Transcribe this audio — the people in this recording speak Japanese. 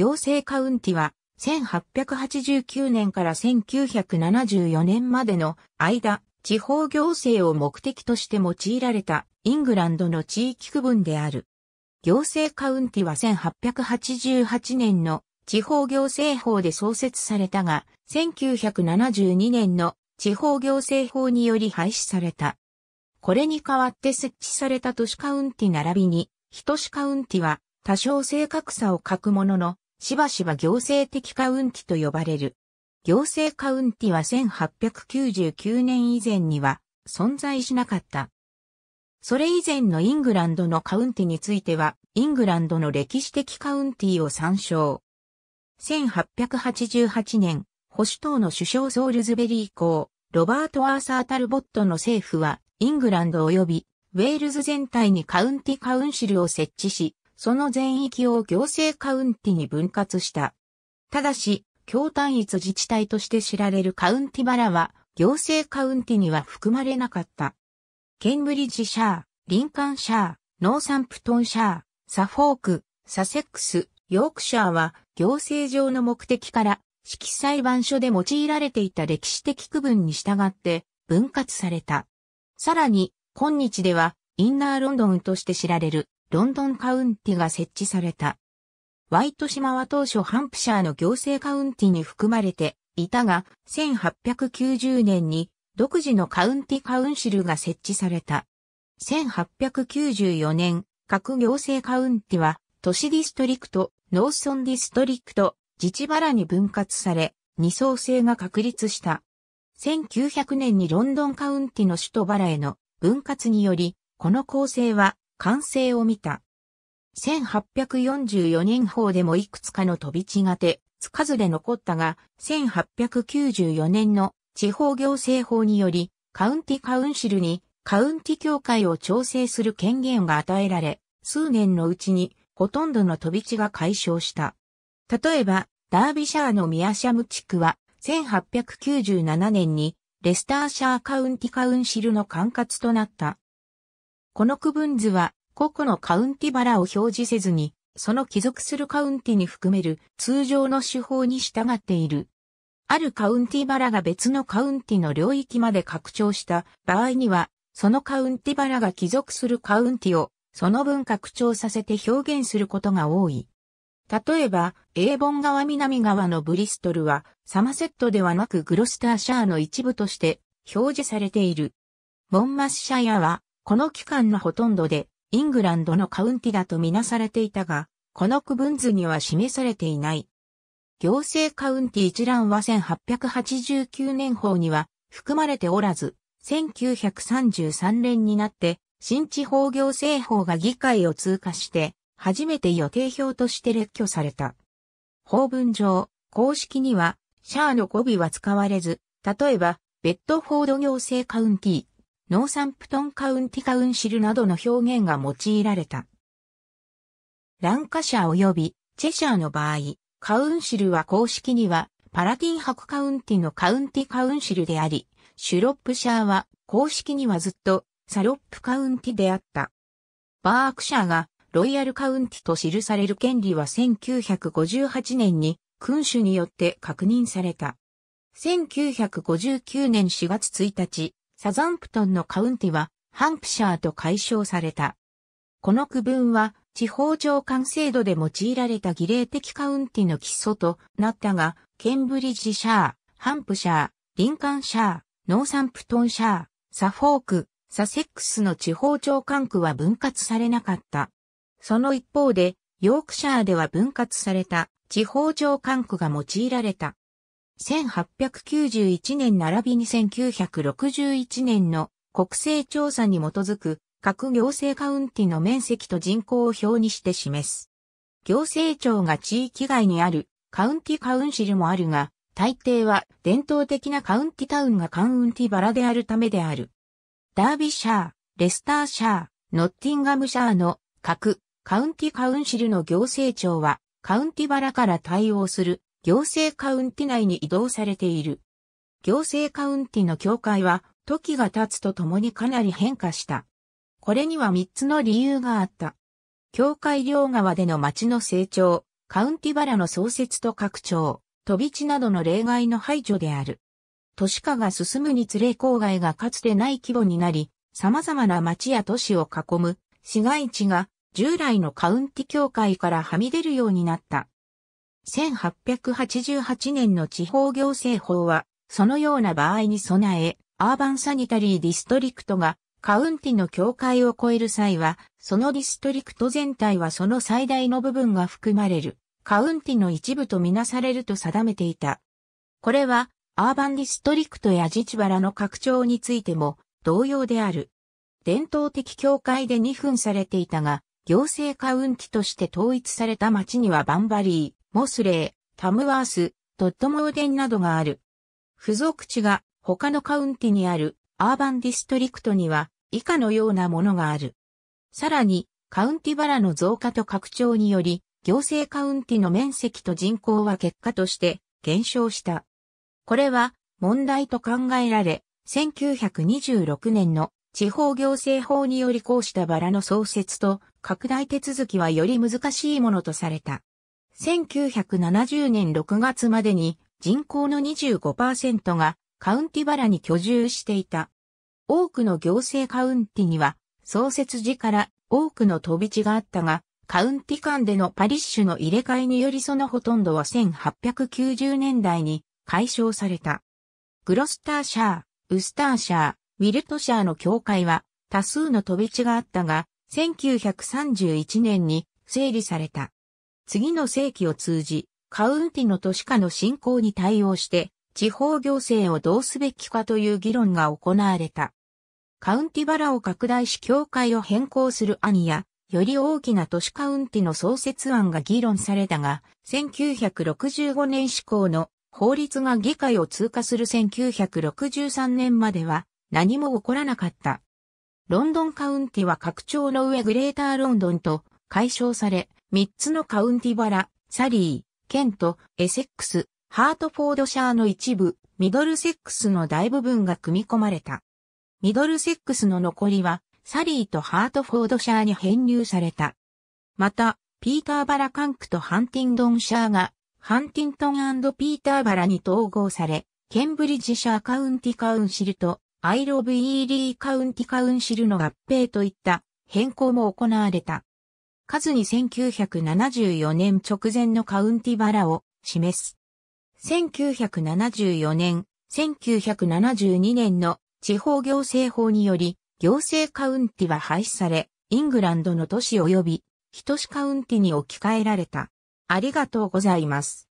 行政カウンティは、1889年から1974年までの間、地方行政を目的として用いられたイングランドの地域区分である。行政カウンティは1888年の地方行政法で創設されたが、1972年の地方行政法により廃止された。これに代わって設置された都市カウンティ並びに、一市カウンティは多少正確さを欠くものの、しばしば行政的カウンティと呼ばれる。行政カウンティは1899年以前には存在しなかった。それ以前のイングランドのカウンティについては、イングランドの歴史的カウンティを参照。1888年、保守党の首相ソールズベリー校、ロバート・アーサー・タルボットの政府は、イングランド及び、ウェールズ全体にカウンティ・カウンシルを設置し、その全域を行政カウンティに分割した。ただし、京単一自治体として知られるカウンティバラは、行政カウンティには含まれなかった。ケンブリッジシャー、リンカンシャー、ノーサンプトンシャー、サフォーク、サセックス、ヨークシャーは行政上の目的から色裁判所で用いられていた歴史的区分に従って分割された。さらに、今日ではインナーロンドンとして知られるロンドンカウンティが設置された。ワイト島は当初ハンプシャーの行政カウンティに含まれていたが、1890年に独自のカウンティカウンシルが設置された。1894年、各行政カウンティは都市ディストリクト、農村ディストリクト、自治バラに分割され、二層制が確立した。1900年にロンドンカウンティの首都バラへの分割により、この構成は完成を見た。1844年法でもいくつかの飛び地が手、つかずで残ったが、1894年の地方行政法により、カウンティカウンシルにカウンティ協会を調整する権限が与えられ、数年のうちにほとんどの飛び地が解消した。例えば、ダービシャーのミアシャム地区は、1897年にレスターシャーカウンティカウンシルの管轄となった。この区分図は、個々のカウンティバラを表示せずに、その帰属するカウンティに含める通常の手法に従っている。あるカウンティバラが別のカウンティの領域まで拡張した場合には、そのカウンティバラが帰属するカウンティをその分拡張させて表現することが多い。例えば、A 本側川南側のブリストルは、サマセットではなくグロスターシャーの一部として表示されている。ボンマスシャーは、この期間のほとんどで、イングランドのカウンティだとみなされていたが、この区分図には示されていない。行政カウンティ一覧は1889年法には含まれておらず、1933年になって、新地方行政法が議会を通過して、初めて予定表として列挙された。法文上、公式には、シャアの語尾は使われず、例えば、ベッドフォード行政カウンティ、ノーサンプトンカウンティカウンシルなどの表現が用いられた。ランカシャ及びチェシャーの場合、カウンシルは公式にはパラティンハクカウンティのカウンティカウンシルであり、シュロップシャーは公式にはずっとサロップカウンティであった。バークシャーがロイヤルカウンティと記される権利は1958年に君主によって確認された。1959年4月1日、サザンプトンのカウンティはハンプシャーと解消された。この区分は地方上官制度で用いられた儀礼的カウンティの基礎となったが、ケンブリッジシャー、ハンプシャー、リンカンシャー、ノーサンプトンシャー、サフォーク、サセックスの地方長官区は分割されなかった。その一方で、ヨークシャーでは分割された地方長官区が用いられた。1891年並びに1961年の国勢調査に基づく各行政カウンティの面積と人口を表にして示す。行政庁が地域外にあるカウンティカウンシルもあるが、大抵は伝統的なカウンティタウンがカウンティバラであるためである。ダービシャー、レスターシャー、ノッティンガムシャーの各カウンティカウンシルの行政庁はカウンティバラから対応する行政カウンティ内に移動されている。行政カウンティの境界は、時が経つとともにかなり変化した。これには3つの理由があった。境界両側での町の成長、カウンティバラの創設と拡張、飛び地などの例外の排除である。都市化が進むにつれ郊外がかつてない規模になり、様々な町や都市を囲む市街地が従来のカウンティ境界からはみ出るようになった。1888年の地方行政法は、そのような場合に備え、アーバンサニタリーディストリクトがカウンティの境界を越える際は、そのディストリクト全体はその最大の部分が含まれる、カウンティの一部とみなされると定めていた。これは、アーバンディストリクトや自治原の拡張についても同様である。伝統的境界で2分されていたが、行政カウンティとして統一された町にはバンバリー。モスレー、タムワース、トットモーデンなどがある。付属地が他のカウンティにあるアーバンディストリクトには以下のようなものがある。さらに、カウンティバラの増加と拡張により、行政カウンティの面積と人口は結果として減少した。これは問題と考えられ、1926年の地方行政法によりこうしたバラの創設と拡大手続きはより難しいものとされた。1970年6月までに人口の25%がカウンティバラに居住していた。多くの行政カウンティには創設時から多くの飛び地があったが、カウンティ間でのパリッシュの入れ替えによりそのほとんどは1890年代に解消された。グロスターシャー、ウスターシャー、ウィルトシャーの境界は多数の飛び地があったが、1931年に整理された。次の世紀を通じ、カウンティの都市化の進行に対応して、地方行政をどうすべきかという議論が行われた。カウンティバラを拡大し境界を変更する案や、より大きな都市カウンティの創設案が議論されたが、1965年施行の法律が議会を通過する1963年までは何も起こらなかった。ロンドンカウンティは拡張の上グレーターロンドンと解消され、3つのカウンティバラ、サリー、ケント、エセックス、ハートフォードシャーの一部、ミドルセックスの大部分が組み込まれた。ミドルセックスの残りは、サリーとハートフォードシャーに編入された。また、ピーターバラカンクとハンティンドンシャーが、ハンティントンピーターバラに統合され、ケンブリッジシャーカウンティカウンシルと、アイロブイーリーカウンティカウンシルの合併といった変更も行われた。数に1974年直前のカウンティバラを示す。1974年、1972年の地方行政法により、行政カウンティは廃止され、イングランドの都市及び、人市カウンティに置き換えられた。ありがとうございます。